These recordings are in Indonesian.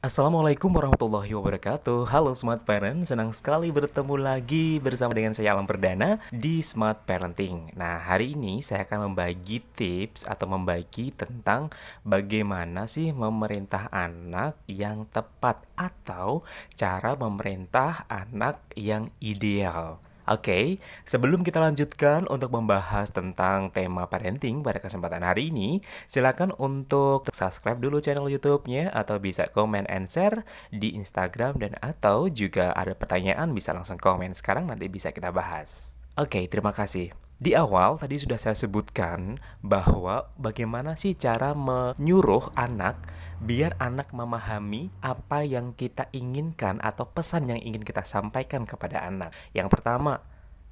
Assalamualaikum warahmatullahi wabarakatuh Halo Smart Parent, senang sekali bertemu lagi bersama dengan saya Alam Perdana di Smart Parenting Nah hari ini saya akan membagi tips atau membagi tentang bagaimana sih memerintah anak yang tepat Atau cara memerintah anak yang ideal Oke, sebelum kita lanjutkan untuk membahas tentang tema parenting pada kesempatan hari ini, silakan untuk subscribe dulu channel YouTube-nya atau bisa komen and share di Instagram dan atau juga ada pertanyaan bisa langsung komen sekarang nanti bisa kita bahas. Oke, terima kasih. Di awal tadi sudah saya sebutkan bahwa bagaimana sih cara menyuruh anak biar anak memahami apa yang kita inginkan atau pesan yang ingin kita sampaikan kepada anak. Yang pertama,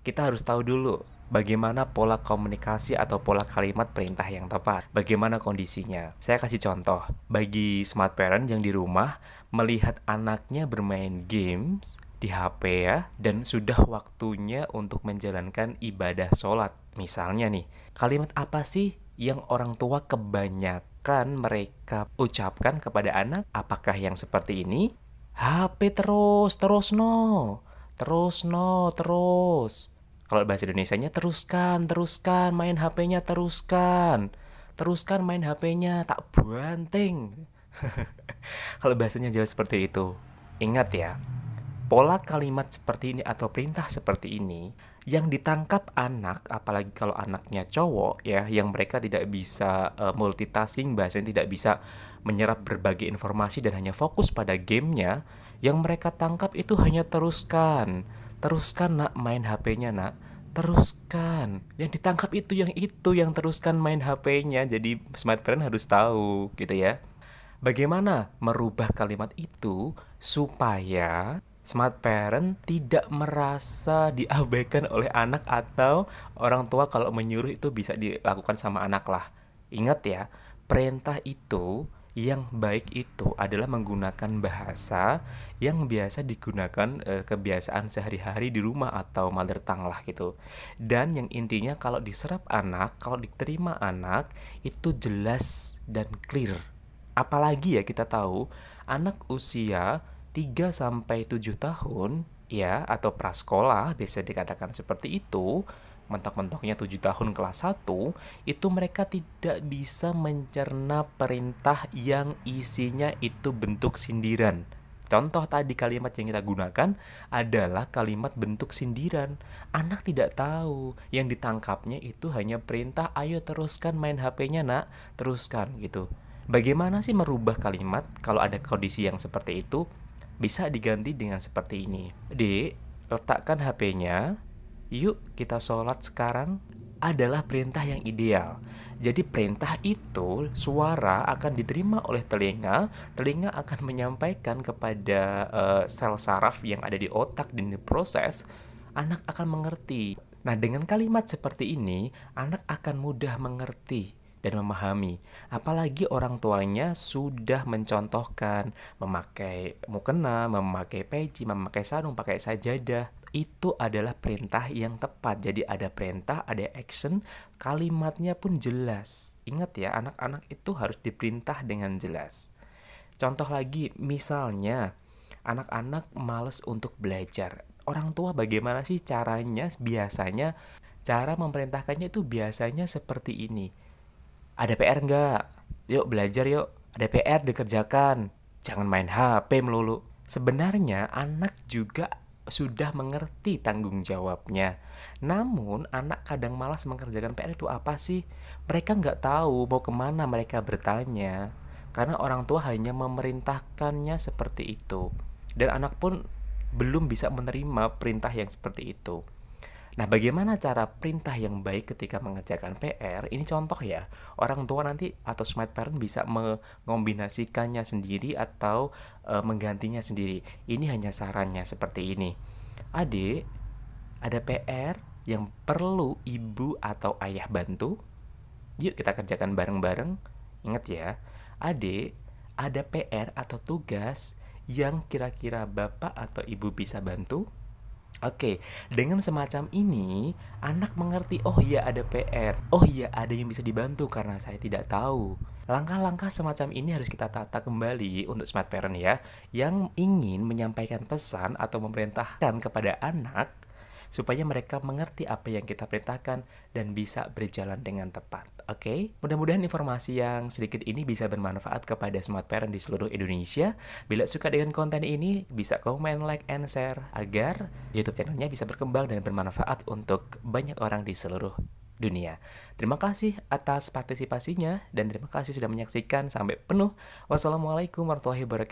kita harus tahu dulu bagaimana pola komunikasi atau pola kalimat perintah yang tepat. Bagaimana kondisinya? Saya kasih contoh. Bagi smart parent yang di rumah melihat anaknya bermain games di HP ya dan sudah waktunya untuk menjalankan ibadah sholat. Misalnya nih, kalimat apa sih yang orang tua kebanyakan mereka ucapkan kepada anak? Apakah yang seperti ini? HP terus, terus no, terus no, terus. Kalau bahasa Indonesia nya teruskan, teruskan, main HP-nya teruskan. Teruskan main HP-nya, tak banting. Kalau bahasanya jauh seperti itu. Ingat ya, pola kalimat seperti ini atau perintah seperti ini yang ditangkap anak, apalagi kalau anaknya cowok ya, yang mereka tidak bisa uh, multitasking, bahasanya tidak bisa menyerap berbagai informasi dan hanya fokus pada gamenya, yang mereka tangkap itu hanya teruskan, teruskan nak main HP-nya nak, teruskan. Yang ditangkap itu yang itu yang teruskan main HP-nya, jadi smart parent harus tahu gitu ya. Bagaimana merubah kalimat itu supaya smart parent tidak merasa diabaikan oleh anak atau orang tua kalau menyuruh itu bisa dilakukan sama anak lah. Ingat ya, perintah itu yang baik itu adalah menggunakan bahasa yang biasa digunakan e, kebiasaan sehari-hari di rumah atau mother tongue lah gitu. Dan yang intinya kalau diserap anak, kalau diterima anak itu jelas dan clear. Apalagi ya kita tahu anak usia 3 sampai 7 tahun ya atau prasekolah bisa dikatakan seperti itu mentok-mentoknya 7 tahun kelas 1 itu mereka tidak bisa mencerna perintah yang isinya itu bentuk sindiran. Contoh tadi kalimat yang kita gunakan adalah kalimat bentuk sindiran. Anak tidak tahu, yang ditangkapnya itu hanya perintah ayo teruskan main HP-nya nak, teruskan gitu. Bagaimana sih merubah kalimat kalau ada kondisi yang seperti itu? bisa diganti dengan seperti ini. D. Letakkan HP-nya. Yuk kita sholat sekarang adalah perintah yang ideal. Jadi perintah itu suara akan diterima oleh telinga, telinga akan menyampaikan kepada uh, sel saraf yang ada di otak dan diproses, anak akan mengerti. Nah, dengan kalimat seperti ini, anak akan mudah mengerti dan memahami. Apalagi orang tuanya sudah mencontohkan memakai mukena, memakai peci, memakai sarung, pakai sajadah. Itu adalah perintah yang tepat. Jadi ada perintah, ada action, kalimatnya pun jelas. Ingat ya, anak-anak itu harus diperintah dengan jelas. Contoh lagi, misalnya anak-anak males untuk belajar. Orang tua bagaimana sih caranya biasanya cara memerintahkannya itu biasanya seperti ini ada PR nggak? Yuk belajar yuk. Ada PR dikerjakan. Jangan main HP melulu. Sebenarnya anak juga sudah mengerti tanggung jawabnya. Namun anak kadang malas mengerjakan PR itu apa sih? Mereka nggak tahu mau kemana mereka bertanya. Karena orang tua hanya memerintahkannya seperti itu. Dan anak pun belum bisa menerima perintah yang seperti itu. Nah, bagaimana cara perintah yang baik ketika mengerjakan PR? Ini contoh ya. Orang tua nanti atau smart parent bisa mengombinasikannya sendiri atau e, menggantinya sendiri. Ini hanya sarannya seperti ini. Adik, ada PR yang perlu ibu atau ayah bantu? Yuk kita kerjakan bareng-bareng. Ingat ya, adik, ada PR atau tugas yang kira-kira bapak atau ibu bisa bantu? Oke, dengan semacam ini, anak mengerti, oh iya ada PR, oh iya ada yang bisa dibantu karena saya tidak tahu. Langkah-langkah semacam ini harus kita tata kembali untuk smart parent ya, yang ingin menyampaikan pesan atau memerintahkan kepada anak supaya mereka mengerti apa yang kita perintahkan dan bisa berjalan dengan tepat. Oke, okay? mudah-mudahan informasi yang sedikit ini bisa bermanfaat kepada smart parent di seluruh Indonesia. Bila suka dengan konten ini, bisa komen, like, and share agar YouTube channelnya bisa berkembang dan bermanfaat untuk banyak orang di seluruh dunia. Terima kasih atas partisipasinya dan terima kasih sudah menyaksikan sampai penuh. Wassalamualaikum warahmatullahi wabarakatuh.